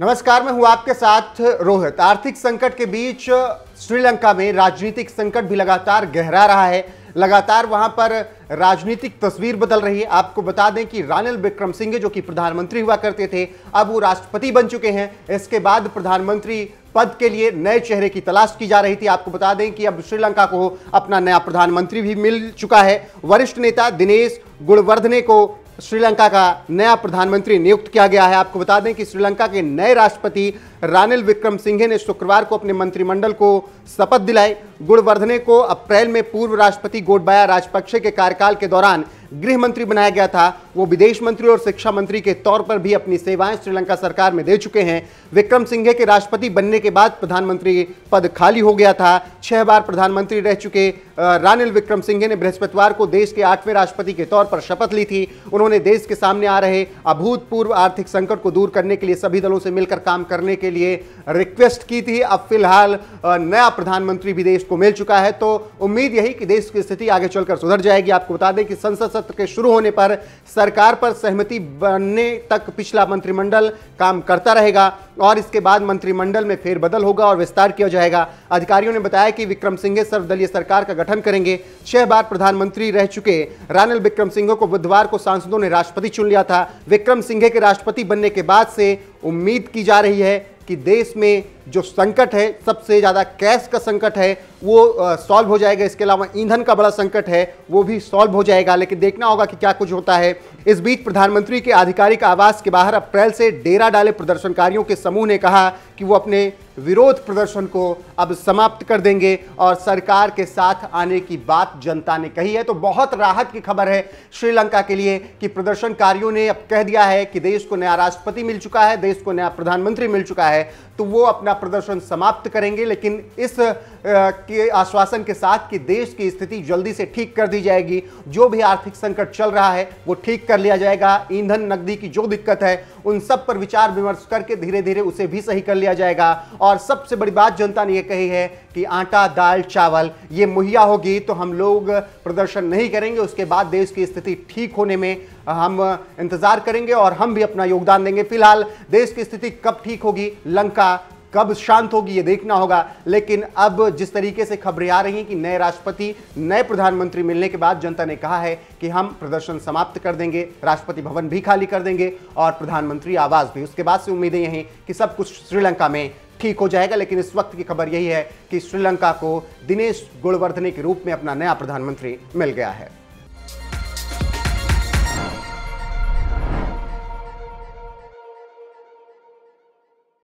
नमस्कार मैं हूं आपके साथ रोहित आर्थिक संकट के बीच श्रीलंका में राजनीतिक संकट भी लगातार गहरा रहा है लगातार वहां पर राजनीतिक तस्वीर बदल रही है आपको बता दें कि रानिल विक्रम सिंह जो कि प्रधानमंत्री हुआ करते थे अब वो राष्ट्रपति बन चुके हैं इसके बाद प्रधानमंत्री पद के लिए नए चेहरे की तलाश की जा रही थी आपको बता दें कि अब श्रीलंका को अपना नया प्रधानमंत्री भी मिल चुका है वरिष्ठ नेता दिनेश गुणवर्धने को श्रीलंका का नया प्रधानमंत्री नियुक्त किया गया है आपको बता दें कि श्रीलंका के नए राष्ट्रपति रानिल विक्रम सिंघे ने शुक्रवार को अपने मंत्रिमंडल को शपथ दिलाई गुणवर्धने को अप्रैल में पूर्व राष्ट्रपति गोडबाया राजपक्षे के कार्यकाल के दौरान गृह मंत्री बनाया गया था वो विदेश मंत्री और शिक्षा मंत्री के तौर पर भी अपनी सेवाएं श्रीलंका सरकार में दे चुके हैं विक्रम सिंघे के राष्ट्रपति बनने के बाद प्रधानमंत्री पद खाली हो गया था छह बार प्रधानमंत्री रह चुके रानिल विक्रम सिंघे ने बृहस्पतिवार को देश के आठवें राष्ट्रपति के तौर पर शपथ ली थी उन्होंने देश के सामने आ रहे अभूतपूर्व आर्थिक संकट को दूर करने के लिए सभी दलों से मिलकर काम करने के लिए रिक्वेस्ट की थी अब फिलहाल नया प्रधानमंत्री भी देश को मिल चुका है तो उम्मीद यही कि देश की स्थिति आगे चलकर सुधर जाएगी आपको बता दें कि संसद सत्र के शुरू होने पर सरकार पर सहमति बनने तक पिछला मंत्रिमंडल काम करता रहेगा और इसके बाद मंत्रिमंडल में फेरबदल होगा और विस्तार किया जाएगा अधिकारियों ने बताया कि विक्रम सिंघे सर्वदलीय सरकार का गठन करेंगे छह बार प्रधानमंत्री रह चुके रानिल विक्रम सिंघे को बुधवार को सांसदों ने राष्ट्रपति चुन लिया था विक्रम सिंघे के राष्ट्रपति बनने के बाद से उम्मीद की जा रही है कि देश में जो संकट है सबसे ज़्यादा कैश का संकट है वो सॉल्व हो जाएगा इसके अलावा ईंधन का बड़ा संकट है वो भी सॉल्व हो जाएगा लेकिन देखना होगा कि क्या कुछ होता है इस बीच प्रधानमंत्री के आधिकारिक आवास के बाहर अप्रैल से डेरा डाले प्रदर्शनकारियों के समूह ने कहा कि वो अपने विरोध प्रदर्शन को अब समाप्त कर देंगे और सरकार के साथ आने की बात जनता ने कही है तो बहुत राहत की खबर है श्रीलंका के लिए कि प्रदर्शनकारियों ने अब कह दिया है कि देश को नया राष्ट्रपति मिल चुका है देश को नया प्रधानमंत्री मिल चुका है तो वो अपना अपना प्रदर्शन समाप्त करेंगे लेकिन इस के आश्वासन के साथ कि देश की स्थिति जल्दी से ठीक कर दी जाएगी जो भी आर्थिक संकट चल रहा है वो ठीक कर लिया जाएगा ईंधन नकदी की जो दिक्कत है उन सब पर विचार विमर्श करके धीरे धीरे उसे भी सही कर लिया जाएगा और सबसे बड़ी बात जनता ने यह कही है कि आटा दाल चावल ये मुहैया होगी तो हम लोग प्रदर्शन नहीं करेंगे उसके बाद देश की स्थिति ठीक होने में हम इंतज़ार करेंगे और हम भी अपना योगदान देंगे फिलहाल देश की स्थिति कब ठीक होगी लंका कब शांत होगी ये देखना होगा लेकिन अब जिस तरीके से खबरें आ रही हैं कि नए राष्ट्रपति नए प्रधानमंत्री मिलने के बाद जनता ने कहा है कि हम प्रदर्शन समाप्त कर देंगे राष्ट्रपति भवन भी खाली कर देंगे और प्रधानमंत्री आवास भी उसके बाद से उम्मीदें यही कि सब कुछ श्रीलंका में ठीक हो जाएगा लेकिन इस वक्त की खबर यही है कि श्रीलंका को दिनेश गुणवर्धने के रूप में अपना नया प्रधानमंत्री मिल गया है